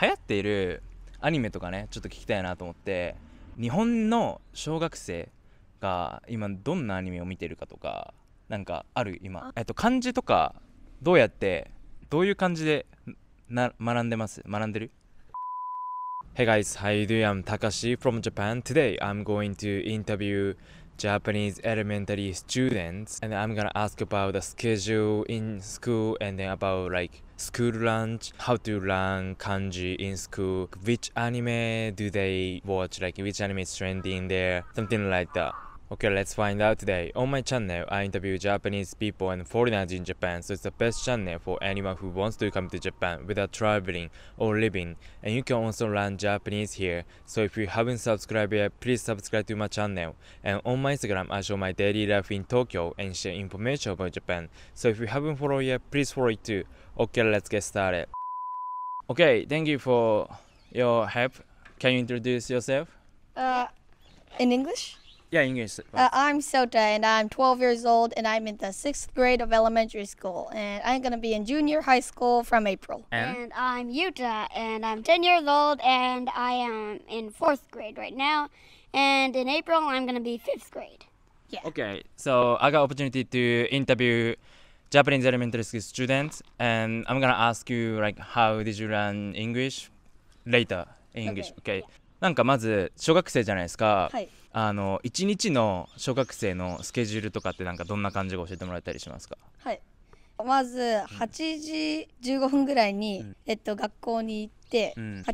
流行っているアニメとかねちょっと聞きたいなと思って日本の小学生が今どんなアニメを見てるかとかなんかある今、えっと、漢字とかどうやってどういう感じでな学んでます学んでる Hey guys, how you d o I'm Takashi from Japan. Today I'm going to interview Japanese elementary students and I'm gonna ask about the schedule in school and then about like school lunch, how to learn kanji in school, which anime do they watch, like which anime is trending there, something like that. Okay, let's find out today. On my channel, I interview Japanese people and foreigners in Japan, so it's the best channel for anyone who wants to come to Japan without traveling or living. And you can also learn Japanese here. So if you haven't subscribed yet, please subscribe to my channel. And on my Instagram, I show my daily life in Tokyo and share information about Japan. So if you haven't followed yet, please follow it too. Okay, let's get started. Okay, thank you for your help. Can you introduce yourself? Uh, in English? Yeah, you can uh, I'm Sota, and I'm 12 years old, and I'm in the sixth grade of elementary school, and I'm gonna be in junior high school from April. And, and I'm Utah, and I'm 10 years old, and I am in fourth grade right now, and in April I'm gonna be fifth grade. Yeah. Okay, so I got opportunity to interview Japanese elementary school students, and I'm gonna ask you like how did you learn English later in English, okay? okay. Yeah. なんかまず小学生じゃないですか、はい、あの一日の小学生のスケジュールとかってなんかどんな感じが教えてもらえたりしますかはいまず8時15分ぐらいに、うん、えっと、学校に行って、うん、8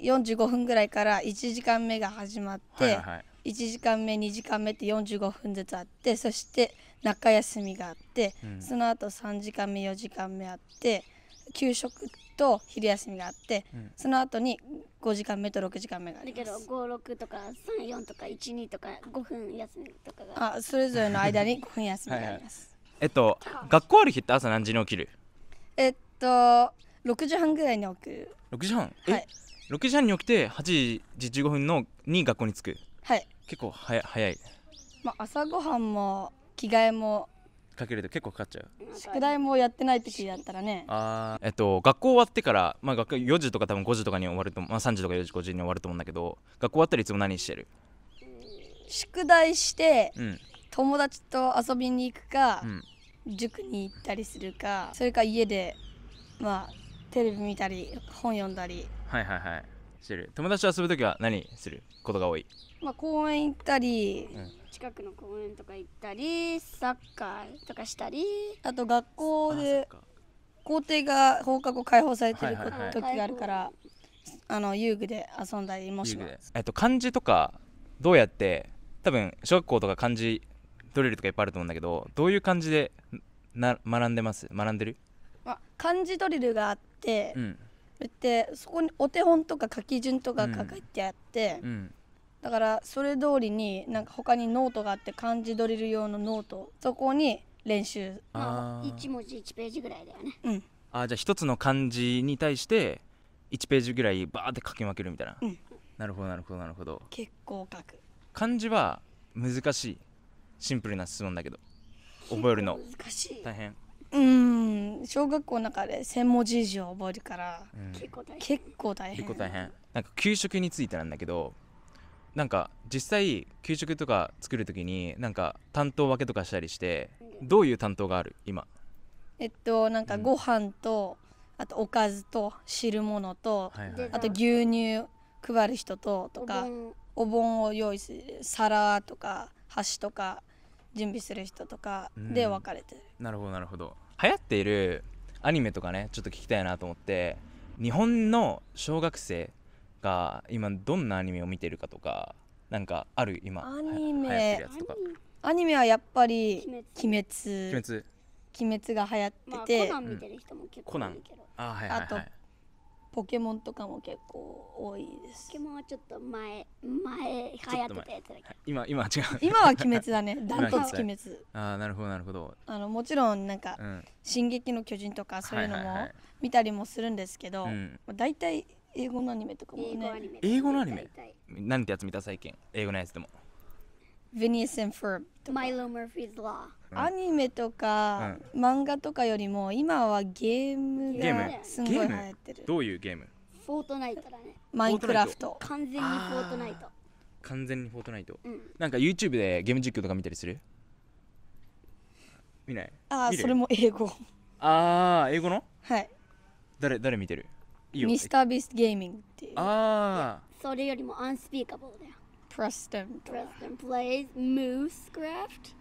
時45分ぐらいから1時間目が始まって、はいはい、1時間目2時間目って45分ずつあってそして中休みがあって、うん、その後3時間目4時間目あって給食と昼休みがあって、うん、その後に5時間目と6時間目がありますだけど56とか34とか12とか5分休みとかがあそれぞれの間に5分休みがあります はい、えっと学校ある日って朝何時に起きるえっと6時半ぐらいに起きる6時半はい6時半に起きて8時15分のに学校に着くはい結構はや早いまあ朝ごはんも着替えもかけると結構かかっちゃう宿題もやってない時だったらねあえっと学校終わってから、まあ、学4時とか多分5時とかに終わると、まあ、3時とか4時5時に終わると思うんだけど学校終わったらいつも何してる宿題して、うん、友達と遊びに行くか、うん、塾に行ったりするかそれか家でまあテレビ見たり本読んだりはいはいはいしてる友達と遊ぶ時は何することが多いまあ公園行ったり、うん近くの公園とか行ったりサッカーとかしたりあと学校で校庭が放課後解放されてる時があるからあの遊具で遊んだりもします、えっと、漢字とかどうやって多分小学校とか漢字ドリルとかいっぱいあると思うんだけどどういう感じでな学んでます学んでる、まあ、漢字ドリルがあって、うん、でそこにお手本とか書き順とか書いてあって、うん、だからそれ通りになんか他にノートがあって漢字ドリル用のノートそこに練習ああ1文字1ページぐらいだよね、うん、あじゃあ1つの漢字に対して1ページぐらいバーって書き分けるみたいな、うん、なるほどなるほどなるほど結構書く漢字は難しいシンプルな質問だけど覚えるの難しい大変うん小学校の中で1,000文字以上覚えるから、うん、結構大変結構大変構大変なんか給食についてなんだけどなんか実際給食とか作るときになんか担当分けとかしたりしてどういう担当がある今えっとなんかご飯と、うん、あとおかずと汁物と、はいはい、あと牛乳配る人ととかお盆を用意する皿とか箸とか準備する人とかで分かれてる、うん、なるほどなるほど流行っているアニメとかねちょっと聞きたいなと思って日本の小学生が今どんなアニメを見てるかとかなんかある今アニメアニメはやっぱり「鬼滅」鬼滅鬼滅が流行ってて、まあ、コナン見てる人も結構いるけど、あ、はいはい、あとポケモンとかも結構多いですポケモンはちょっと前前流行ってたやつだけ今今は違う今は鬼滅だねダン トツ鬼滅ああなるほどなるほどあのもちろんなんか、うん、進撃の巨人」とかそういうのも見たりもするんですけど、はいはいはい、大体英語のアニメとかもね英語のアニメ何てやつ見た最近英語のやつでも Venetian Firm とか Milo Murphy's Law アニメとか、漫画とかよりも今はゲームがすごい流行ってるどういうゲームフォートナイトだねマインクラフト完全にフォートナイト完全にフォートナイト、うん、なんか YouTube でゲーム実況とか見たりする見ないああそれも英語ああ英語のはい誰誰見てるミスタービースゲーミングっていうああそれよりもアンスピーカブルだよ Preston. Preston plays Moosecraft.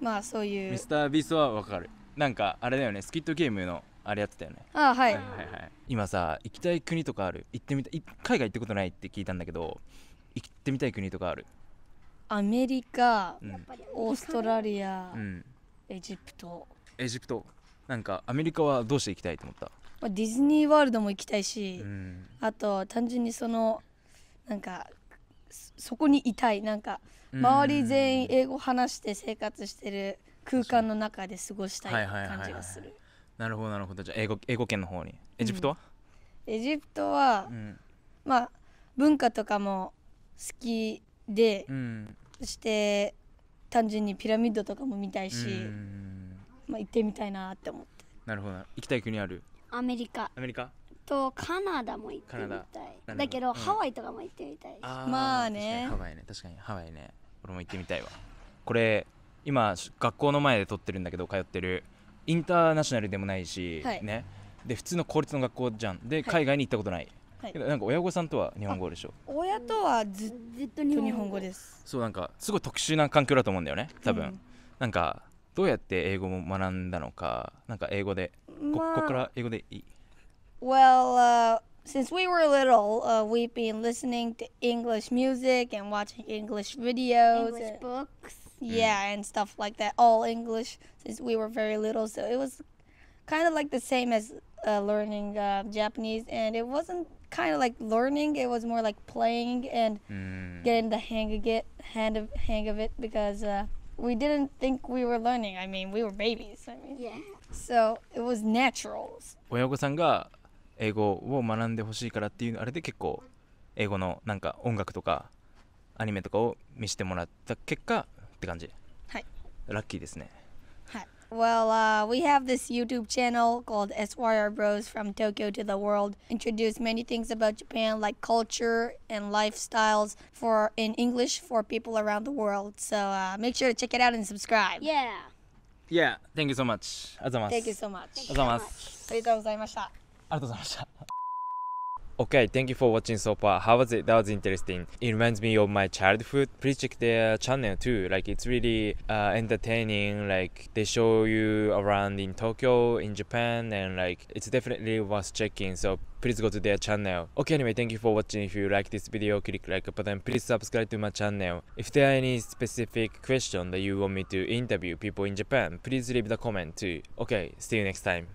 まあそういう。ミスター・ビーストはわかる。なんかあれだよね、スキットゲームのあれやってたよね。ああ、はい、はいはいはい。今さ、行きたい国とかある行ってみたい。海外行ったことないって聞いたんだけど、行ってみたい国とかあるアメリカ、うん、オーストラリア、うん、エジプト。エジプト。なんかアメリカはどうして行きたいと思ったまあ、ディズニーワールドも行きたいし、うん、あと単純にそのなんかそこにいたいなんか周り全員英語話して生活してる空間の中で過ごしたい感じがするなるほどなるほどじゃあ英語英語圏の方にエジプトは、うん、エジプトは、うん、まあ文化とかも好きで、うん、そして単純にピラミッドとかも見たいし、まあ、行ってみたいなって思ってなるほど行きたい国あるアメリカアメリカとカナダも行ってみたいだけど、うん、ハワイとかも行ってみたいまあねハワイね確かにハワイね俺も行ってみたいわこれ今学校の前で撮ってるんだけど通ってるインターナショナルでもないし、はい、ねで普通の公立の学校じゃんで、海外に行ったことない、はい、なんか親御さんとは日本語でしょ親とはずっと日本語ですそうなんかすごい特殊な環境だと思うんだよね多分、うん、なんかどうやって英語も学んだのかなんか英語で、まあ、ここから英語でいい Well, uh, since we were little, uh, we've been listening to English music and watching English videos, English and, books, yeah, mm. and stuff like that. All English since we were very little, so it was kind of like the same as uh, learning uh, Japanese, and it wasn't kind of like learning; it was more like playing and mm. getting the hang of it, hand of hang of it, because uh, we didn't think we were learning. I mean, we were babies. I mean, yeah. So it was natural. 英語を学んでほしいからっていうあれで結構英語のなんか音楽とかアニメとかを見せてもらった結果って感じはいラッキーですねはい Well, uh, we have this YouTube channel called SYR Bros from Tokyo to the World. Introduce many things about Japan, like culture and lifestyles, for in English for people around the world. So uh, make sure to check it out and subscribe. Yeah. Yeah. Thank you so much. あざます。Thank you so much. あざます。ありがとうございました。Okay, thank you for watching so far. How was it? That was interesting. It reminds me of my childhood. Please check their channel too. Like it's really uh, entertaining. Like they show you around in Tokyo, in Japan, and like it's definitely worth checking. So please go to their channel. Okay, anyway, thank you for watching. If you like this video, click like button. Please subscribe to my channel. If there are any specific questions that you want me to interview people in Japan, please leave the comment too. Okay, see you next time.